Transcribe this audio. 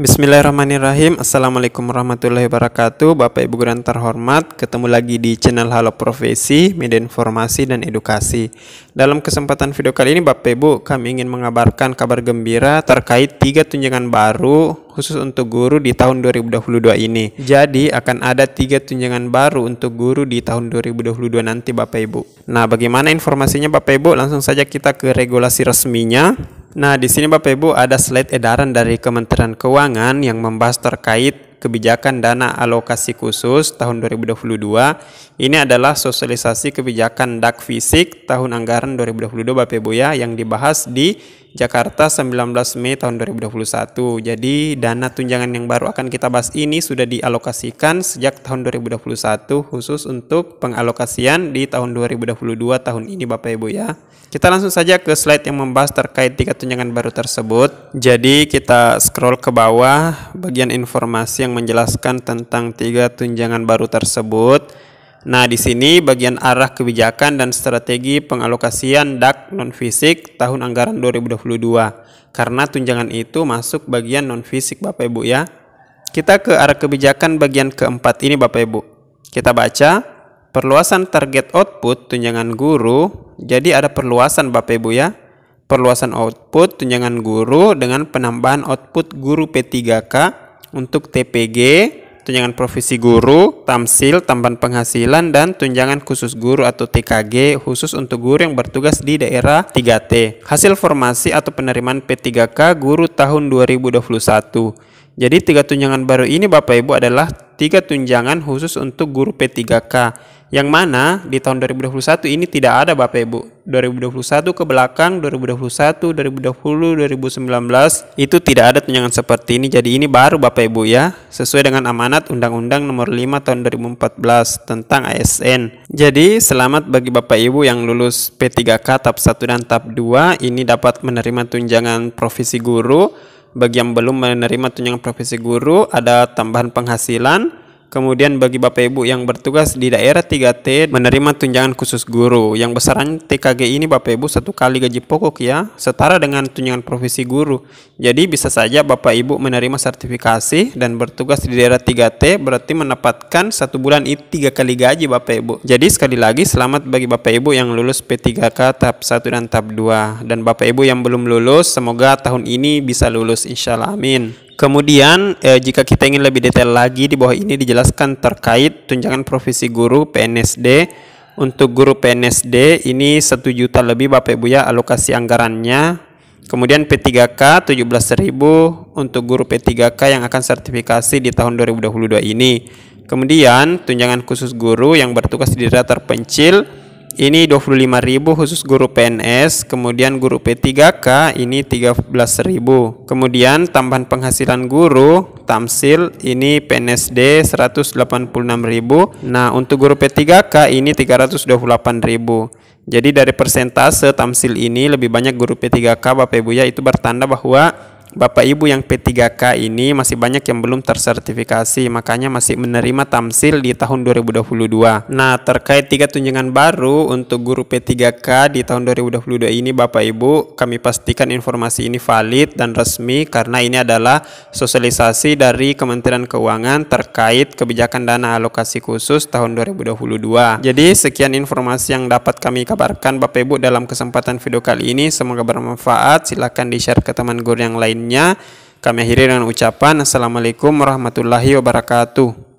Bismillahirrahmanirrahim Assalamualaikum warahmatullahi wabarakatuh Bapak Ibu Guru terhormat Ketemu lagi di channel Halo Profesi Media Informasi dan Edukasi Dalam kesempatan video kali ini Bapak Ibu Kami ingin mengabarkan kabar gembira Terkait tiga tunjangan baru Khusus untuk guru di tahun 2022 ini Jadi akan ada tiga tunjangan baru Untuk guru di tahun 2022 nanti Bapak Ibu Nah bagaimana informasinya Bapak Ibu Langsung saja kita ke regulasi resminya Nah, di sini Bapak Ibu ada slide edaran dari Kementerian Keuangan yang membahas terkait kebijakan dana alokasi khusus tahun 2022. Ini adalah sosialisasi kebijakan dak fisik tahun anggaran 2022 Bapak Ibu ya yang dibahas di Jakarta 19 Mei tahun 2021. Jadi dana tunjangan yang baru akan kita bahas ini sudah dialokasikan sejak tahun 2021 khusus untuk pengalokasian di tahun 2022 tahun ini Bapak Ibu ya. Kita langsung saja ke slide yang membahas terkait tiga tunjangan baru tersebut. Jadi kita scroll ke bawah bagian informasi yang menjelaskan tentang tiga tunjangan baru tersebut. Nah, di sini bagian arah kebijakan dan strategi pengalokasian DAK non fisik tahun anggaran 2022. Karena tunjangan itu masuk bagian non fisik Bapak Ibu ya. Kita ke arah kebijakan bagian keempat ini Bapak Ibu. Kita baca perluasan target output tunjangan guru. Jadi ada perluasan Bapak Ibu ya. Perluasan output tunjangan guru dengan penambahan output guru P3K untuk TPG tunjangan profesi guru, tamsil, tambahan penghasilan, dan tunjangan khusus guru atau TKG khusus untuk guru yang bertugas di daerah 3T. Hasil formasi atau penerimaan P3K guru tahun 2021. Jadi tiga tunjangan baru ini Bapak Ibu adalah tiga tunjangan khusus untuk guru P3K yang mana di tahun 2021 ini tidak ada Bapak Ibu. 2021 ke belakang, 2021, 2020, 2019 itu tidak ada tunjangan seperti ini. Jadi ini baru Bapak Ibu ya, sesuai dengan amanat Undang-Undang Nomor 5 tahun 2014 tentang ASN. Jadi selamat bagi Bapak Ibu yang lulus P3K tahap 1 dan tahap 2 ini dapat menerima tunjangan profesi guru. Bagi yang belum menerima tunjangan profesi guru ada tambahan penghasilan Kemudian bagi Bapak Ibu yang bertugas di daerah 3T menerima tunjangan khusus guru. Yang besaran TKG ini Bapak Ibu satu kali gaji pokok ya, setara dengan tunjangan profesi guru. Jadi bisa saja Bapak Ibu menerima sertifikasi dan bertugas di daerah 3T berarti mendapatkan satu bulan itu tiga kali gaji Bapak Ibu. Jadi sekali lagi selamat bagi Bapak Ibu yang lulus P3K tahap 1 dan tahap 2. Dan Bapak Ibu yang belum lulus semoga tahun ini bisa lulus insya Allah amin. Kemudian eh, jika kita ingin lebih detail lagi di bawah ini dijelaskan terkait tunjangan profesi guru PNSD. Untuk guru PNSD ini satu juta lebih Bapak Ibu ya alokasi anggarannya. Kemudian P3K 17.000 untuk guru P3K yang akan sertifikasi di tahun 2022 ini. Kemudian tunjangan khusus guru yang bertugas di daerah terpencil ini 25.000 khusus guru PNS, kemudian guru P3K ini 13.000. Kemudian tambahan penghasilan guru tamsil ini PNSD 186.000. Nah, untuk guru P3K ini 328.000. Jadi dari persentase tamsil ini lebih banyak guru P3K Bapak Ibu ya itu bertanda bahwa Bapak Ibu yang P3K ini masih banyak yang belum tersertifikasi, makanya masih menerima tamsil di tahun 2022. Nah, terkait tiga tunjangan baru untuk guru P3K di tahun 2022 ini Bapak Ibu, kami pastikan informasi ini valid dan resmi karena ini adalah sosialisasi dari Kementerian Keuangan terkait kebijakan dana alokasi khusus tahun 2022. Jadi, sekian informasi yang dapat kami kabarkan Bapak Ibu dalam kesempatan video kali ini. Semoga bermanfaat. Silakan di-share ke teman guru yang lain lainnya. Kami akhiri dengan ucapan Assalamualaikum warahmatullahi wabarakatuh.